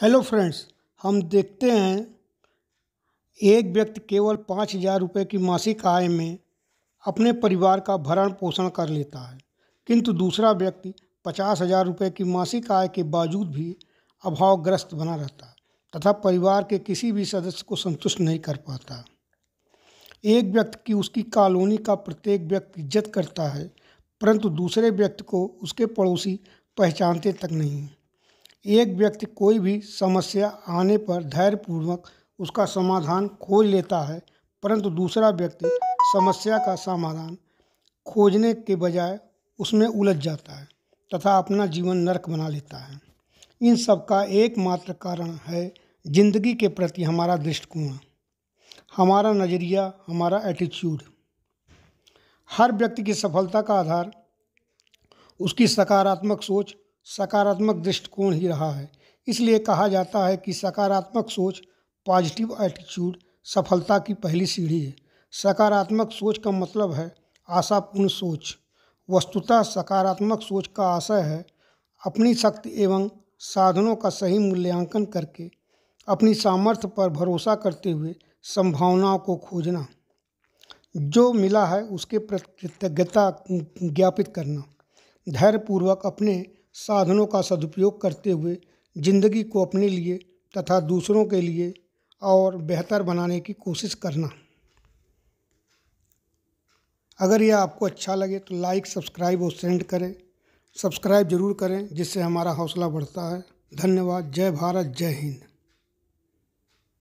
hello friends हम देखते हैं एक व्यक्ति केवल पाँच हजार रुपये की मासिक आय में अपने परिवार का भरण पोषण कर लेता है किंतु दूसरा व्यक्ति पचास हजार रुपये की मासिक आय के बावजूद भी अभावग्रस्त बना रहता है तथा परिवार के किसी भी सदस्य को संतुष्ट नहीं कर पाता एक व्यक्ति की उसकी कॉलोनी का प्रत्येक व्यक्ति इज्जत करता है परंतु दूसरे व्यक्ति को उसके पड़ोसी पहचानते तक नहीं एक व्यक्ति कोई भी समस्या आने पर धैर्यपूर्वक उसका समाधान खोज लेता है परंतु दूसरा व्यक्ति समस्या का समाधान खोजने के बजाय उसमें उलझ जाता है तथा अपना जीवन नरक बना लेता है इन सब का एकमात्र कारण है जिंदगी के प्रति हमारा दृष्टिकोण हमारा नज़रिया हमारा एटीट्यूड हर व्यक्ति की सफलता का आधार उसकी सकारात्मक सोच सकारात्मक दृष्टिकोण ही रहा है इसलिए कहा जाता है कि सकारात्मक सोच पॉजिटिव एटीट्यूड सफलता की पहली सीढ़ी है सकारात्मक सोच का मतलब है आशापूर्ण सोच वस्तुतः सकारात्मक सोच का आशय है अपनी शक्ति एवं साधनों का सही मूल्यांकन करके अपनी सामर्थ्य पर भरोसा करते हुए संभावनाओं को खोजना जो मिला है उसके प्रति कृतज्ञता ज्ञापित करना धैर्यपूर्वक अपने साधनों का सदुपयोग करते हुए ज़िंदगी को अपने लिए तथा दूसरों के लिए और बेहतर बनाने की कोशिश करना अगर यह आपको अच्छा लगे तो लाइक सब्सक्राइब और सेंड करें सब्सक्राइब जरूर करें जिससे हमारा हौसला बढ़ता है धन्यवाद जय भारत जय हिंद